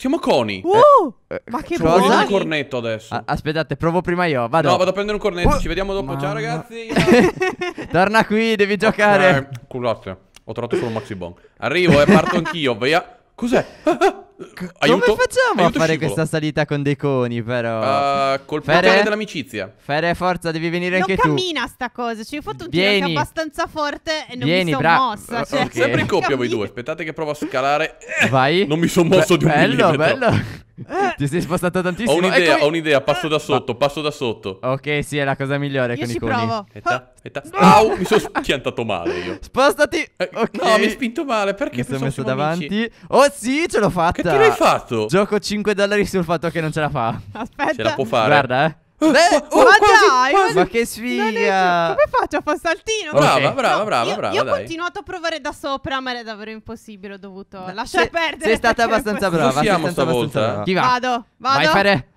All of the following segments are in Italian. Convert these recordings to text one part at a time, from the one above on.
Siamo coni. Uh, eh, eh ma che cosa? Provo un cornetto adesso. A aspettate, provo prima io. Vado. No, vado a prendere un cornetto. Uh, Ci vediamo dopo. Mamma. Ciao ragazzi. Torna qui, devi giocare. Eh, scusate, ho trovato solo un Maxi bomb. Arrivo e eh, parto anch'io. Via. Cos'è? C- aiuto, come facciamo aiuto a fare scivolo. questa salita con dei coni, però? Uh, col Fere... potere dell'amicizia. Fere, forza, devi venire non anche tu. Non cammina sta cosa. Ci ho fatto un Vieni. tiro che abbastanza forte e non Vieni, mi sono bra- mossa. Cioè. Okay. Sempre in coppia voi due. Aspettate che provo a scalare. Vai. non mi sono mosso Beh, di un bello, millimetro. Bello, bello. Eh. Ti sei spostata tantissimo. Ho un'idea, ho un'idea, passo eh. da sotto, passo da sotto. Ok, sì, è la cosa migliore io ci Provo. Età, ah. età. Au, mi sono schiantato male io. Spostati. Eh, no, mi hai spinto male, perché mi sono messo davanti. Oh sì, ce l'ho fatta. Che l'hai fatto? Gioco 5 dollari sul fatto che non ce la fa. Aspetta. Ce la può fare. Guarda, eh. Beh, eh, oh, ma quasi, dai, quasi. ma che sfiga! Come faccio a fare saltino? Brava, okay. brava, no, brava, io, brava. Io ho continuato a provare da sopra, ma era davvero impossibile. Ho dovuto ma lasciar se, perdere. Sei stata abbastanza brava. Ci siamo stavolta. Chi va? Vado, vado. Vai fare.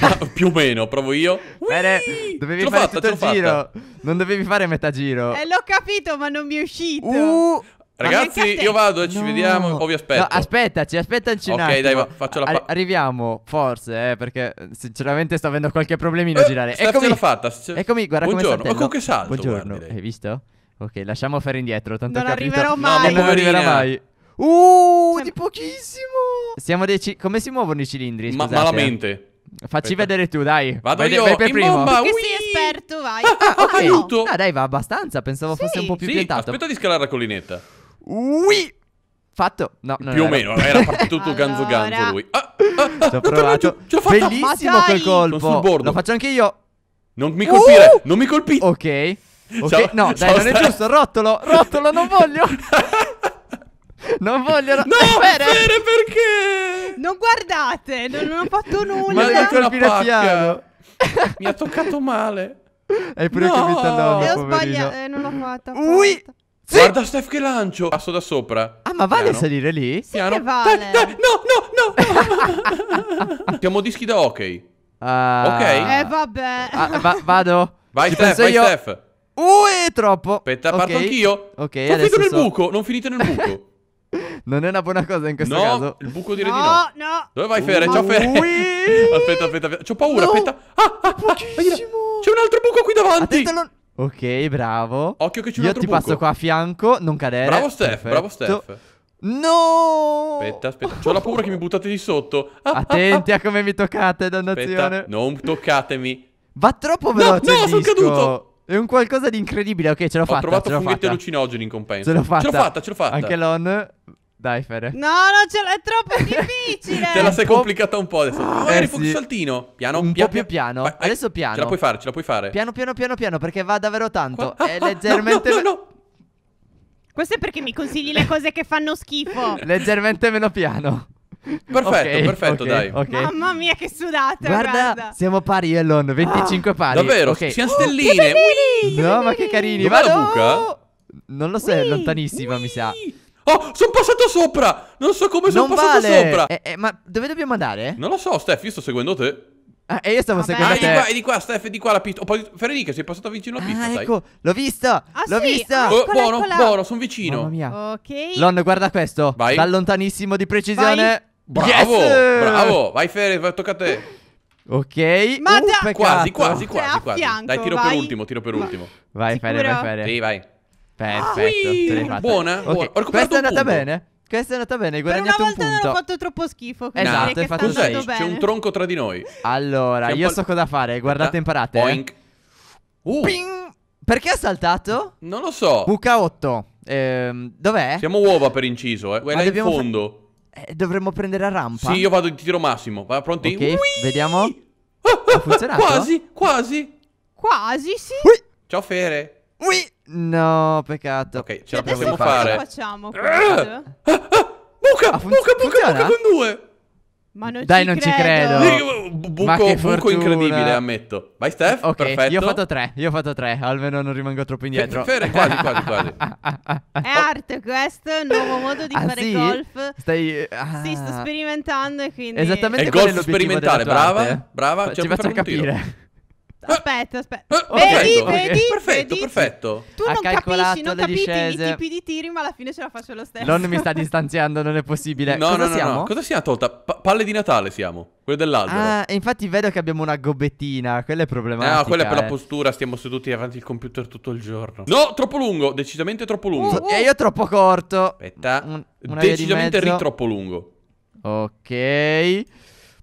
ah, più o meno, provo io. Bene, dovevi fare fatta, tutto il fatta. giro. Non dovevi fare metà giro. Eh, l'ho capito, ma non mi è uscito. Uh, Ragazzi, io vado, e ci no. vediamo o vi aspetto. No, aspettaci, aspettaci un Ok, dai, va, faccio la fa- Arriviamo, forse, eh, perché eh, sinceramente sto avendo qualche problemino eh, a girare. Steph eccomi, l'ha fatta. Eccomi, guarda Buongiorno. come saltello. Ma con che salto, Buongiorno, guardi, hai visto? Ok, lasciamo fare indietro, tanto Non arriverò mai. No, non arriverà mai. Uh, Sem- di pochissimo. Siamo dei ci- come si muovono i cilindri, Ma eh? malamente. Facci Aspetta. vedere tu, dai. Vado vai, io vai per in primo. bomba. Perché sei esperto, vai. Ah, ah, ok. Aiuto. Ah, dai, va abbastanza, pensavo sì. fosse un po' più sì, piantato. aspetta di scalare la collinetta. Ui! Fatto? No, Più o meno, era partito tutto ganzo ganzo lui. Ah, ah, ah Ci ho ah, provato. Ce l'ho fatta. Bellissimo quel colpo. sul bordo. Lo faccio anche io. Non mi colpire, uh! non mi colpire. Ok. Ok, ciao, no, ciao, dai, non è giusto, rottolo, rotolo, non voglio. non voglio ro- No, eh, Fere. Fere perché? Non guardate, non, non ho fatto nulla. Ma è colpire Tiago. Mi ha toccato male. Hai pure no. capito il nome, poverino. Eh, non l'ho fatta. Ui! Sì. Guarda Steph che lancio Passo da sopra Ah ma vale Piano. salire lì? Sì Piano. vale dai, dai. No no no Siamo dischi da ah. ok uh... Eh, ok Eh vabbè ah, va Vado Vai Ci Steph vai io. Steph Uh è troppo Aspetta okay. parto anch'io Ok non adesso Non nel so. buco Non finite nel buco Non è una buona cosa in questo no, caso. No, il buco dire no, di no. No, Dove vai, Fere? Ciao, Fere. aspetta, aspetta, aspetta. C'ho paura, no. aspetta. Ah, ah, ah, C'è un altro buco qui davanti. Attento, non... Ok, bravo. Occhio che c'è un Io ti buco. passo qua a fianco, non cadere. Bravo Steph, Perfetto. bravo Steph. No! Aspetta, aspetta, ho la paura che mi buttate di sotto. Ah, ah Attenti ah, ah. a come mi toccate, dannazione. Aspetta, non toccatemi. Va troppo veloce No, no, sono caduto. È un qualcosa di incredibile, ok, ce l'ho fatta. Ho trovato funghetti allucinogeni in compenso. Ce l'ho fatta. Ce l'ho fatta, ce l'ho fatta. Anche l'on. Dai, Fede. No, non ce l'ho, è troppo difficile. te la sei complicata un po' adesso. Oh, eh, rifugio sì. saltino? Piano, un piano, po' più piano. Vai, adesso piano. Ce la puoi fare, ce la puoi fare. Piano, piano, piano, piano, perché va davvero tanto. Qua? È ah, ah leggermente... No, no, no, no. Questo è perché mi consigli le cose che fanno schifo. leggermente meno piano. Perfetto, okay, perfetto, okay, dai. Okay. Mamma mia, che sudata. Guarda, guarda. siamo pari, Elon. 25 oh, ah, pari. Davvero? Okay. Siamo oh, stelline. Oh, no, ma che carini. Dov'è Vado. la buca? Non lo so, è lontanissima, oui. mi sa. Oh, sono passato sopra! Non so come sono passato vale. sopra! Eh, eh, ma dove dobbiamo andare? Non lo so, Steph, io sto seguendo te. Ah, e io stavo Vabbè. Ah, seguendo ah, È di qua, è di qua, Steph, è di qua la pista. Oh, Federica, sei passata vicino alla ah, pista, ah, sai? ecco, l'ho vista, ah, l'ho sì? vista. Ah, buono, oh, eccola. buono, sono vicino. Mamma mia. Ok. Lon, guarda questo. Vai. Da lontanissimo di precisione. Vai. Bravo, yes. bravo. Vai Fede, tocca a te. Ok. Ma uh, quasi, quasi, quasi, cioè, quasi. Dai, tiro vai. per ultimo, tiro per ultimo. Vai Fede, vai Fede. Sì, vai. Perfetto. Ah, buona. Okay. buona. Questa è andata bene. Questa è andata bene, hai guadagnato un punto. Per una volta non ho fatto troppo schifo, esatto, che fatto Cos'è? C'è un tronco tra di noi. Allora, io so cosa fare, guardate e imparate. Eh. Boink. Uh. Ping. Perché ha saltato? Non lo so. Buca 8. Ehm, dov'è? Siamo uova per inciso, eh. Quella ah, in fondo. Eh, dovremmo prendere a rampa. Sì, io vado di tiro massimo. Va pronti? Ok, Whee! vediamo. Ah, ah, ha funzionato? Quasi, quasi. Quasi, sì. Ui. Ciao Fere. Ui. No, peccato. Ok, ce la possiamo fare. Cosa facciamo? Ah, ah, ah, buca, buca, buca, buca con due. Ma non Dai, ci non credo. ci credo. Buco, buco incredibile, ammetto. Vai, Steph. Ok, perfetto. Io ho fatto tre. Io ho fatto tre. Almeno non rimango troppo indietro. Fere, quasi, quasi, quasi. È oh. arte questo. È un nuovo modo di ah, fare sì? golf. Stai. Ah. Sì, sto sperimentando. Quindi... Esattamente. È golf sperimentale. Brava, brava. Ci, ci faccio capire. Aspetta, aspetta. Eh, vedi, okay. vedi, perfetto, vedi, perfetto. Tu ha non capisci, non capisci i tipi di tiri, ma alla fine ce la faccio lo stesso. Non mi sta distanziando, non è possibile. No, Cosa no, no, siamo? no. Cosa siamo tolta? Pa- palle di Natale siamo. Quelle dell'albero. Ah, infatti vedo che abbiamo una gobbettina, quella è ah, problematica. No, quella è per eh. la postura, stiamo seduti davanti al computer tutto il giorno. No, troppo lungo, decisamente troppo lungo. Uh, uh. E io troppo corto. Aspetta. Un, decisamente ritroppo lungo. Ok.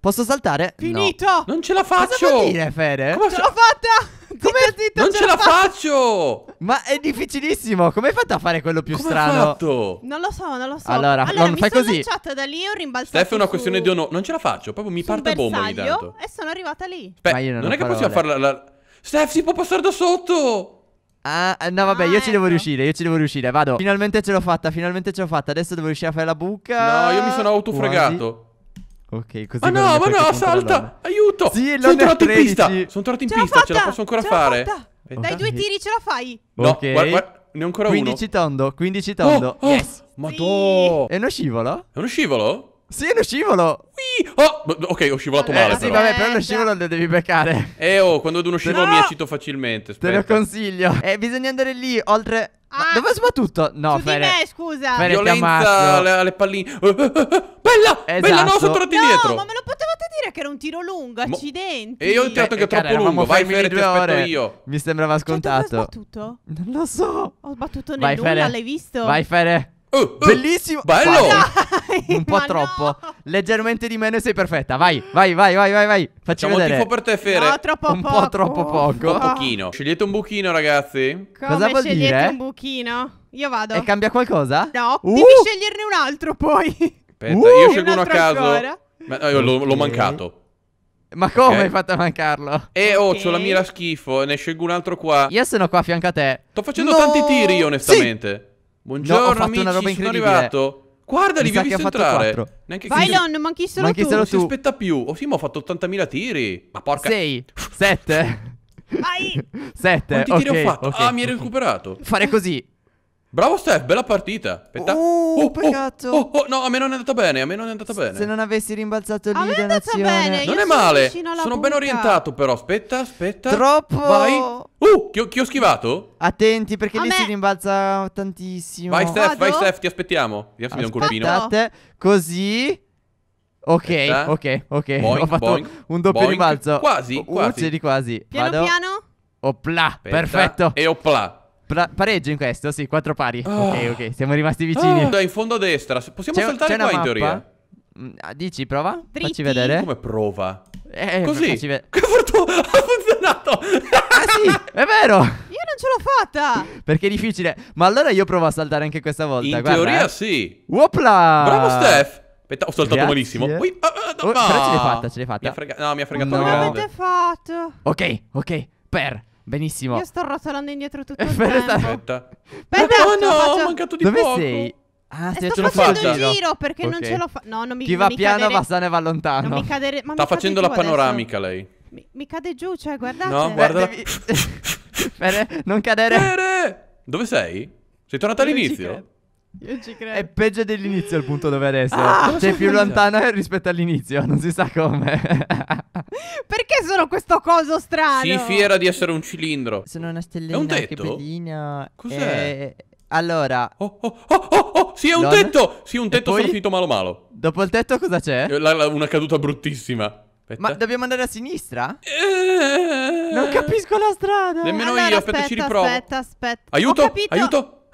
Posso saltare? Finito! No. Non ce la faccio! Cosa dire, Fede? Come ce l'ho fatta! Come zitto, non ce, ce la faccio! Ma è difficilissimo. Come hai fatto a fare quello più Come strano? Fatto? Non lo so, non lo so. Allora, allora non, fai così. lanciata da lì e ho rimbalzato. Steph è una questione di onore. Non ce la faccio. Proprio mi parte bomba ogni tanto. E sono arrivata lì. Beh, Ma io non, non è che possiamo farla. La... Steph si può passare da sotto. Ah, eh, no, vabbè, ah, io ecco. ci devo ecco. riuscire, io ci devo riuscire, vado. Finalmente ce l'ho fatta, finalmente ce l'ho fatta. Adesso devo riuscire a fare la buca. No, io mi sono autofregato. Quasi. Ok, così. Ma no, ma no, salta! Aiuto! Sì, sono tornato in pista! Sono tornato in ce pista, ce la posso ancora ce fare. Okay. Dai due tiri ce la fai. No, okay. guarda, guarda, ne ho ancora 15 uno. 15 tondo, 15 tondo. Oh, oh. Yes. Madò. Sì. È uno scivolo? È uno scivolo? Sì, è uno scivolo. Oh, ok, ho scivolato vabbè, eh, male. Sì, però. vabbè, però lo scivolo lo devi beccare. Eh, oh, quando ad uno scivolo no! mi eccito facilmente. Aspetta. Te lo consiglio. Eh, bisogna andare lì, oltre. Ah, dove ho sbattuto? No, su Fere. Me, scusa. Fere, Violenza alle, alle palline. Bella! Esatto. Bella, no, esatto. sono tornati no, dietro. No, ma me lo potevate dire che era un tiro lungo. Accidenti. E io ho tirato eh, che è troppo lungo. Vai, Fere, ti aspetto ore. io. Mi sembrava cioè, scontato. Cioè, dove ho sbattuto? Non lo so. Ho sbattuto nel Vai, nulla, l'hai visto? Vai, Fere. Uh, uh, Bellissimo. Bello. Dai, un po' troppo. No. Leggermente di meno e sei perfetta. Vai, vai, vai, vai, vai, vai. Facciamo Siamo vedere. tifo per te, Fere. No, troppo un poco. po' troppo poco. Un po' pochino. Scegliete un buchino, ragazzi. Come Cosa vuol scegliete dire? un buchino? Io vado. E cambia qualcosa? No, uh. devi sceglierne un altro poi. Aspetta, uh. io scelgo uno a caso. Ma no, io okay. l'ho mancato. Ma come okay. hai fatto a mancarlo? Eh, oh, okay. c'ho la mira schifo, ne scelgo un altro qua. Io sono qua a fianco a te. Sto facendo no. tanti tiri io, onestamente. Sì. Buongiorno, no, amici, una roba sono arrivato. Guardali, mi, mi ho visto entrare. 4. Neanche Vai, Lon, ma chi solo tu? Non si aspetta più. Oh, sì, ma ho fatto 80.000 tiri. Ma porca... 6, 7. Vai. 7. Quanti okay, tiri ho fatto? Okay. Ah, mi hai recuperato. Fare così. Bravo Steph, bella partita. Aspetta. Oh, oh, oh peccato. Oh, oh, oh, no, a me non è andata bene, a me non è andata bene. Se non avessi rimbalzato lì a nazione. bene. Non Io è male. Sono buca. ben orientato però. Aspetta, aspetta. Troppo. Vai. Uh, chi ho, chi ho schivato? Attenti perché a lì me... si rimbalza tantissimo. Vai Steph, Vado? vai Steph, ti aspettiamo. Vediamo se mi un colpino. Così. Ok, aspetta. ok, ok. Boing, ho fatto boing, un doppio boing. rimbalzo. Quasi, quasi. Uh, quasi. Piano Vado. piano. Opla, Aspetta. perfetto. E opla. Pra- pareggio in questo, sì, quattro pari. Oh. Ok, ok, siamo rimasti vicini. Ah. Da in fondo a destra, possiamo c'è, saltare c'è qua in teoria. Mm, ah, dici, prova? Dritti. Facci vedere. Come prova? Eh, Così. Ve- che fortuna! Ha funzionato! Ah sì, è vero! Io non ce l'ho fatta! Perché è difficile. Ma allora io provo a saltare anche questa volta, In guarda, teoria eh. sì. Wopla! Bravo Steph! Aspetta, ho saltato Grazie. malissimo. Ui, ah, ah, no, oh, però ce l'hai fatta, ce l'hai fatta. Mi frega- no, mi ha fregato no. grande. Come l'avete fatto? Ok, ok, per Benissimo. Io sto rotolando indietro tutto il tempo. Aspetta. Aspetta, oh, no, no, faccio... ho mancato di Dove poco. sei? Ah, eh, sì, ce l'ho fatta. un giro perché okay. non ce l'ho fatta. No, non mi Chi va mi piano cadere... va sane va lontano. Non mi cadere... Ma Sta facendo la panoramica adesso. lei. Mi, mi, cade giù, cioè, guardate. No, guarda. Devi... non cadere. Dove sei? Sei tornata all'inizio? Io ci credo. È peggio dell'inizio il punto dove adesso. Ah, cioè, più lontano rispetto all'inizio, non si sa come. Perché sono questo coso strano? Si fiera di essere un cilindro. Sono una stellina. È un tetto? Che Cos'è? E... Eh, allora. Oh, oh, oh, oh, oh! Sì, è un non... tetto! Sì, un tetto, poi... sono finito malo malo. Dopo il tetto cosa c'è? Eh, una caduta bruttissima. Aspetta. Ma dobbiamo andare a sinistra? Eeeh... Non capisco la strada. Nemmeno allora, io, aspetta, aspetta, ci riprovo. Aspetta, aspetta. Aiuto, aiuto.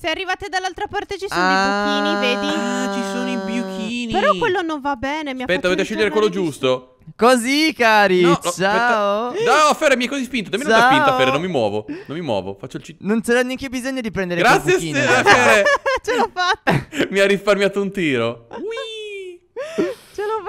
Se arrivate dall'altra parte ci sono ah, dei buchini, vedi? Ah, ci sono i buchini. Però quello non va bene, mi Aspetta, dovete scegliere quello giusto. Così, cari. No, no, ciao. Aspetta. No, oh, Ferre mi hai così spinto. Dammi una spinta, Ferre, non mi muovo. Non mi muovo, faccio il cit. Non c'era neanche bisogno di prendere Grazie, Ferre. Ce l'ho fatta. mi ha risparmiato un tiro. Whee.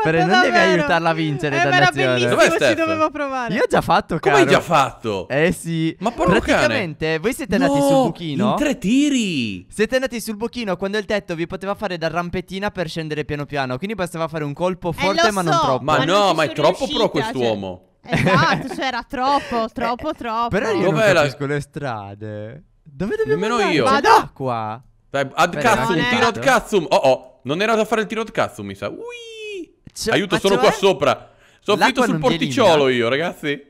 Fere, non devi aiutarla a vincere, eh, dannazione. Era Dov'è Steph? ci dovevo provare. Io ho già fatto, caro. Come hai già fatto? Eh sì. Ma porca Praticamente, cane. voi siete andati no, sul buchino. in tre tiri. Siete andati sul buchino quando il tetto vi poteva fare da rampettina per scendere piano piano. Quindi bastava fare un colpo eh, forte, eh, ma so, non troppo. Ma, ma no, ma è troppo riuscita, pro quest'uomo. Cioè... Esatto, cioè era troppo, eh, troppo, troppo. Però io Dov'è non capisco la... le strade. Dove dobbiamo Nemmeno andare? io. Vado qua. Dai, ad Bene, cazzum, tiro ad cazzo. Oh oh, non era da fare il tiro ad cazzum, mi sa. Ui. Cioè, Aiuto, sono cioè... qua sopra. Sono finito sul porticciolo io, ragazzi.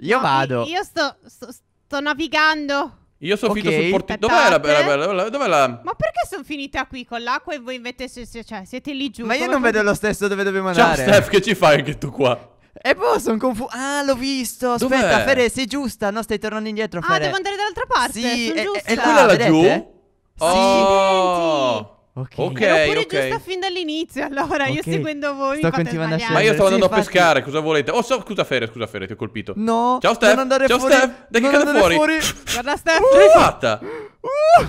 Io no, vado. Io sto, sto, sto navigando. Io sono okay. finito sul porticciolo. Dov'è la, la, la, dov'è la... Ma perché sono finita qui con l'acqua e voi invece cioè, siete lì giù? Ma io non vedo lo stesso dove dobbiamo andare. Ciao Steph, che ci fai anche tu qua? E eh, poi boh, sono confuso. Ah, l'ho visto. Aspetta, Fere, sei giusta. No, stai tornando indietro. Ah, Fere. Ah, devo andare dall'altra parte. Sì, è, è, è, là, là laggiù. Oh. Sì. Ok, ok. Oppure okay. giusta fin dall'inizio, allora okay. io seguendo voi. Sto continuando a Ma io stavo andando sì, a pescare, cosa volete? Oh, so, scusa, Fere, scusa, Fere, ti ho colpito. No, ciao, Steph. Ciao, Steph. Dai, che cade fuori? fuori. Guarda, Steph. Ce l'hai uh! fatta. Uh.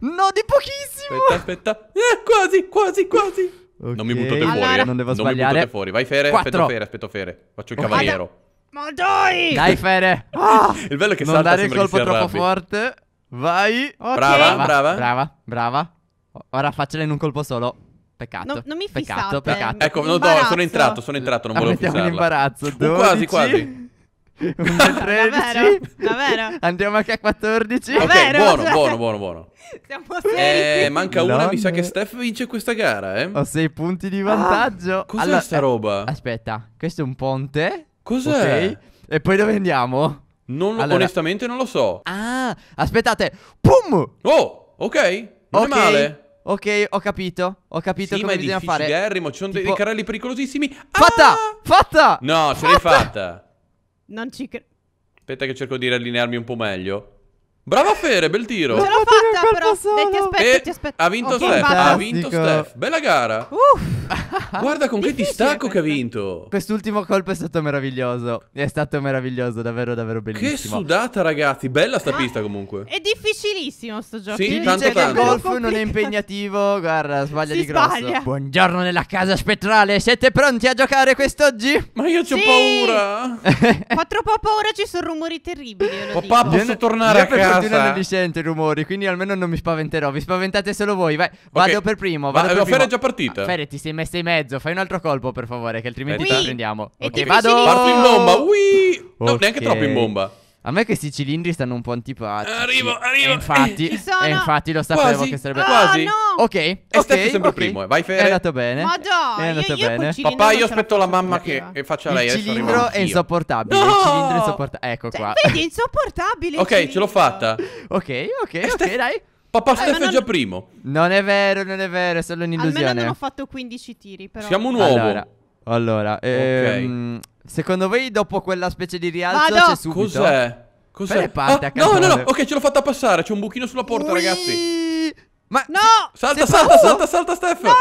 No, di pochissimo. Aspetta, aspetta. Eh, quasi, quasi, quasi. Okay. Non mi buttate allora, fuori. Eh. Non devo sbagliare. Non mi buttate fuori. Vai, Fere. Aspetta, Fere. Aspetto, Fere. Faccio il cavaliero. Ma dai! Dai, Fere. Ah! Il bello è che non salta dare il colpo troppo forte. Vai. Brava, brava. Brava, brava. Ora faccela in un colpo solo. Peccato. No, non mi fissate. Peccato, peccato. Ecco, no, no, sono entrato, sono entrato, non volevo fissarla. Mettiamo imbarazzo. 12. quasi, quasi. 1, 13 Davvero? Davvero? Andiamo anche a 14 Ok, Davvero? buono, cioè, buono, buono, buono Siamo eh, Manca una, mi sa che Steph vince questa gara, eh Ho 6 punti di vantaggio ah, Cos'è allora, sta roba? Aspetta, questo è un ponte Cos'è? Okay. E poi dove andiamo? Non lo, allora... Onestamente non lo so Ah, aspettate Pum! Oh, ok Non okay. è male Ok, ho capito. Ho capito sì, come bisogna fare. Sì, ma è eh, ci sono tipo... dei carrelli pericolosissimi. Fatta! Ah! Fatta! No, ce l'hai fatta. Non ci credo. Aspetta che cerco di riallinearmi un po' meglio. Brava Fere, bel tiro. Ce l'ho fatta però. Dai, ti aspetto, e ti aspetto. Ha vinto okay, Steph, ha vinto Steph. Bella gara. Uff. Guarda con che distacco che ha vinto. Quest'ultimo colpo è stato meraviglioso. È stato meraviglioso, davvero, davvero bellissimo. Che sudata, ragazzi. Bella sta eh? pista comunque. È difficilissimo sto gioco. Sì, Chi tanto, dice tanto. che il golf non è impegnativo, guarda, sbaglia si di grosso. Sbaglia. Buongiorno nella casa spettrale. Siete pronti a giocare quest'oggi? Ma io ho sì. paura. Ho troppo paura, ci sono rumori terribili. Papà, dico. posso tornare io a per casa? Per fortuna non li sento i rumori, quindi almeno non mi spaventerò. Vi spaventate solo voi. Vai. Vado per primo. Vado Ma, per primo. Fer è già partita. Ah, Fer, ti sei me in mezzo. Fai un altro colpo, per favore, che altrimenti oui. te la prendiamo. E ok, vado. Parto in bomba. Ui. No, okay. neanche troppo in bomba. A me questi cilindri stanno un po' antipatici. Arrivo, arrivo. E infatti, e infatti lo sapevo quasi. che sarebbe oh, ah, quasi. No. Ok, e okay, Steph sempre okay. primo. Eh. Vai Fede. È andato bene. Madonna, è andato io, bene. Papà, io aspetto la mamma che, che, eh. faccia il lei. Cilindro è insopportabile. Il cilindro è insopportabile. Ecco cioè, qua. Vedi, è insopportabile. ok, ce l'ho fatta. ok, ok, ok, dai. Papà eh, Steph non... è già primo. Non è vero, non è vero, è solo un'illusione. Almeno non ho fatto 15 tiri, però. Siamo un uovo. Allora, allora ehm, okay. secondo voi dopo quella specie di rialzo Vado. c'è subito? Cos'è? Cos'è? Ah, no, no, no, ok, ce l'ho fatta passare, c'è un buchino sulla porta, Ui. ragazzi. Ma no! Salta, salta, salta, salta, salta, Steph! No,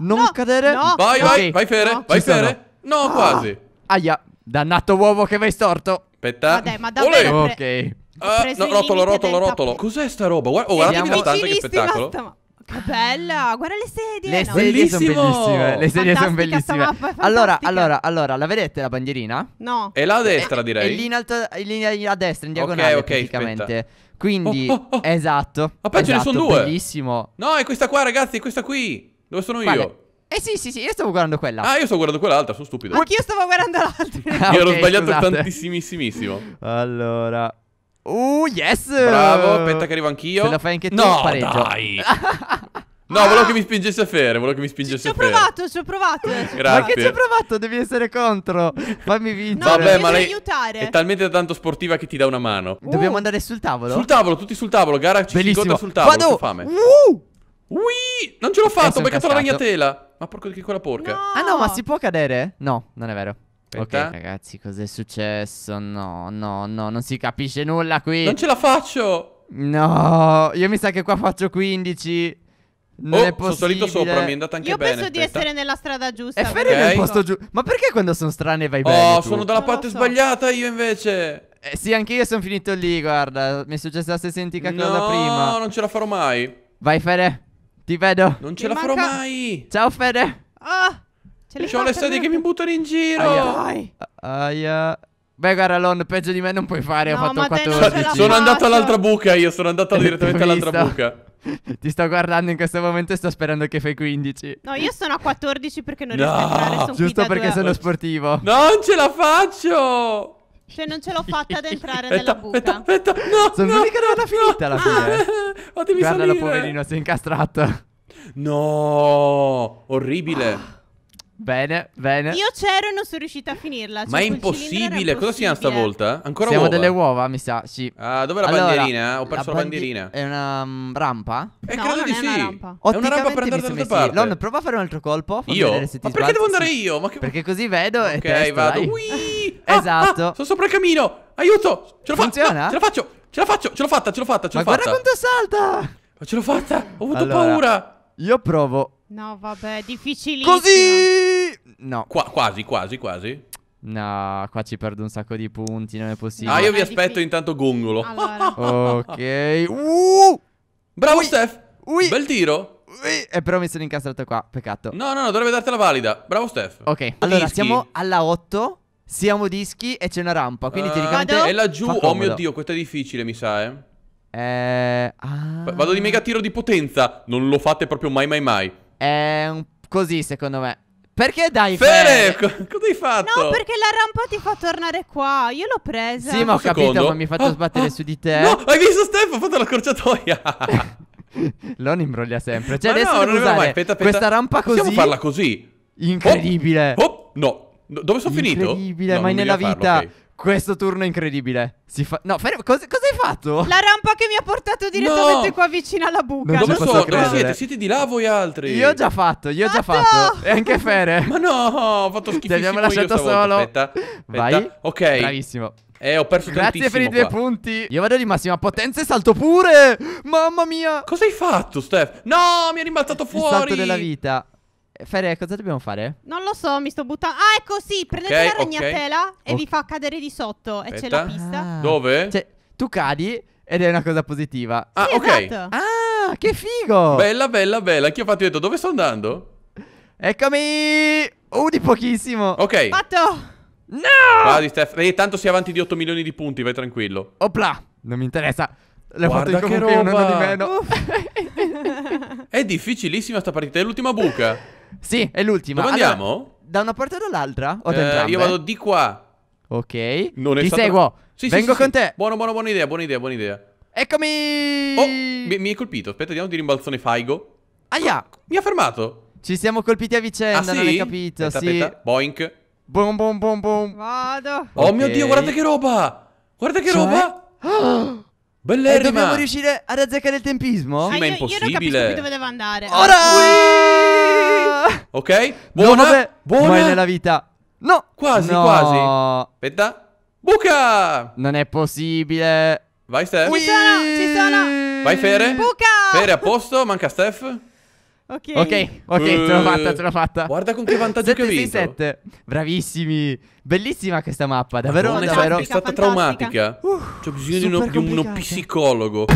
no, Non no, cadere! No, vai, no, vai, vai Fere, vai Fere! No, ah. quasi! Aia, dannato uovo che vai storto! Aspetta! Vabbè, ma davvero... Ok... Uh, no, rotolo, rotolo, rotolo. Cos'è sta roba? Guarda, oh, guardatemi da tanto che spettacolo. Che bella, guarda le sedie. Le no? sedie sono bellissime. Le sedie sono bellissime. Allora, allora, allora, la vedete la bandierina? No. È là a destra, eh, direi. È lì in, alto, in linea a destra, in diagonale, Ok, ok, praticamente. Aspetta. Quindi, oh, oh, oh. esatto. Ma poi esatto, ce ne sono esatto, due. Bellissimo. No, è questa qua, ragazzi, è questa qui. Dove sono Quale? io? Eh sì, sì, sì, io stavo guardando quella. Ah, io stavo guardando quell'altra, sono stupido. Anch'io stavo guardando l'altra. ah, okay, io ero sbagliato scusate. tantissimissimo. Allora, Uh, yes! Bravo, aspetta che arrivo anch'io. Se la fai anche tu, no, pareggio. dai! No, volevo che mi spingesse a Fere, volevo che mi spingesse ci, a Fere. Ci ho provato, ci ho provato. Grazie. Ma che ci ho provato? Devi essere contro. Fammi vincere. No, Vabbè, ma lei aiutare. è talmente tanto sportiva che ti dà una mano. Uh. Dobbiamo andare sul tavolo? Sul tavolo, tutti sul tavolo, gara ci Bellissimo. sul tavolo, Vado. fame. Uh! Ui! Non ce l'ho fatto, ho beccato cascato. la ragnatela. Ma porco di che quella porca. No. Ah no, ma si può cadere? No, non è vero. Aspetta. Ok, ragazzi, cos'è successo? No, no, no, non si capisce nulla qui. Non ce la faccio. No, io mi sa che qua faccio 15. Non oh, è possibile. sono salito sopra, mi è andata anche Io bene. Io penso di essere nella strada giusta. E Ferri okay. nel posto giù. Ma perché quando sono strane vai oh, bene? Oh, sono dalla non parte so. sbagliata io invece. Eh, sì, anche io sono finito lì, guarda. Mi è successa la stessa identica no, cosa prima. No, non ce la farò mai. Vai, Fede. Ti vedo. Non ce mi la manca... farò mai. Ciao, Fede le C'ho le sedie che mi buttano in giro. Aia. Aia. Beh, guarda, Lon, peggio di me non puoi fare. No, ho fatto 14. Sono andato all'altra buca. Io sono andato direttamente all'altra buca. Ti sto guardando in questo momento e sto sperando che fai 15. No, io sono a 14 perché non riesco no. a entrare. Sono Giusto perché sono sportivo. Non ce la faccio. Cioè non ce l'ho fatta ad entrare nella buca. Aspetta, aspetta, no, Sono no, mica no, finita no, alla fine. Ah, Guardalo salire. poverino, si è incastrato. No, orribile. Ah. Bene, bene. Io c'ero e non sono riuscita a finirla. Cioè, Ma è impossibile. Cosa siamo stavolta? Ancora Siamo uova? delle uova, mi sa. Sì. Ah, dov'è la allora, bandierina? Ho perso la, bandi- la, bandierina. È una um, rampa? Eh, no, credo di sì. È una rampa, è una rampa per andare da sì. parte. Lon, prova a fare un altro colpo. Io? Ma perché devo andare io? Ma che... Perché così vedo okay, e testo, vado. Ok, vado. Ah, esatto. Ah, sono sopra il camino. Aiuto! Ce la faccio. Funziona? ce la faccio. Ce la faccio. Ce l'ho fatta, ce l'ho fatta, ce l'ho fatta. Ma guarda quanto salta! Ma ce l'ho fatta. Ho avuto paura. Io provo No, vabbè, difficilissimo. Così! No. Qua, quasi, quasi, quasi. No, qua ci perdo un sacco di punti, non è possibile. ah, io vi aspetto intanto gongolo. Allora. ok. Uh! Bravo, Ui! Steph. Ui! Bel tiro. Ui! Eh, però mi sono incastrato qua, peccato. No, no, no, dovrebbe dartela valida. Bravo, Steph. Ok, allora dischi. siamo alla 8. Siamo dischi e c'è una rampa, quindi uh, eh, tecnicamente... Vado? È laggiù, oh mio Dio, questo è difficile, mi sa, eh. Eh... Ah. Vado di mega tiro di potenza. Non lo fate proprio mai, mai, mai. È un... così secondo me. Perché dai Fere? Fere? Cosa hai fatto? No, perché la rampa ti fa tornare qua. Io l'ho presa. Sì, ma ho capito, ma mi ha fatto ah, sbattere ah, su di te. No, hai visto Steph? Ho fatto la corciatoia. L'on imbroglia sempre. Cioè, ma adesso no, non usare mai. Peta, peta. questa rampa così. Possiamo farla così. Incredibile. Oh, oh no. Dove sono finito? Incredibile, no, mai nella farlo, vita. Okay. Questo turno è incredibile. Si fa... No, fer... cosa, cosa, hai fatto? La rampa che mi ha portato direttamente no! qua vicino alla buca. Non, non so, dove siete? Siete di là voi altri. Io ho già fatto, io ho già fatto. E anche Fere. Ma no, ho fatto schifo. Ti abbiamo lasciato solo. Aspetta, aspetta. Vai. Ok. Bravissimo. Eh, ho perso Grazie per i due qua. punti. Io vado di massima potenza e salto pure. Mamma mia. Cosa hai fatto, Steph? No, mi hai rimbalzato fuori. Il salto della vita. Fede, cosa dobbiamo fare? Non lo so, mi sto buttando. Ah, ecco sì, prendete okay, la ragnatela okay. e okay. vi fa cadere di sotto Aspetta. e c'è la pista. Ah. Dove? Cioè, tu cadi ed è una cosa positiva. Ah, ok. Esatto. Ah, che figo! Bella, bella, bella. Che ho fatto? Io ho detto, dove sto andando? Eccomi! Uh, di pochissimo. Ok. Fatto! No! Vadi, Steph. E tanto sei avanti di 8 milioni di punti, vai tranquillo. Opla! Non mi interessa. Le Guarda che roba! è difficilissima sta partita, è l'ultima buca. Sì, è l'ultima. Dove allora, andiamo? da una parte o dall'altra? O eh, io vado di qua. Ok. Non Ti stata... seguo. Sì, Vengo sì, con sì. te. Buono, buono, buona idea, buona idea, buona idea. Eccomi! Oh, mi, hai colpito. Aspetta, diamo di rimbalzone Faigo. Aia! mi ha fermato. Ci siamo colpiti a vicenda, ah, non hai capito. Aspetta, sì. aspetta. Boink. Boom, boom, boom, boom. Vado. Oh okay. mio Dio, guarda che roba! Guarda che cioè? roba! Bellerrima! E dobbiamo riuscire ad azzeccare il tempismo? Sì, ma è impossibile. Io, io non capisco più dove devo andare. Ora! Ok? Buona! No, buona! Mai nella vita. No! Quasi, no. quasi. Aspetta. Buca! Non è possibile. Vai, Steph. Ci sono, ci sono. Vai, Fere. Buca! Fere a posto, manca Steph. Ok, ok, ok, ce l'ho fatta, ce l'ho fatta. Guarda con che vantaggio 7, che ho vinto. 7. Bravissimi. Bellissima questa mappa, davvero, Madonna, davvero. È stata fantastica. traumatica. Uh, C'ho bisogno di uno, di uno psicologo.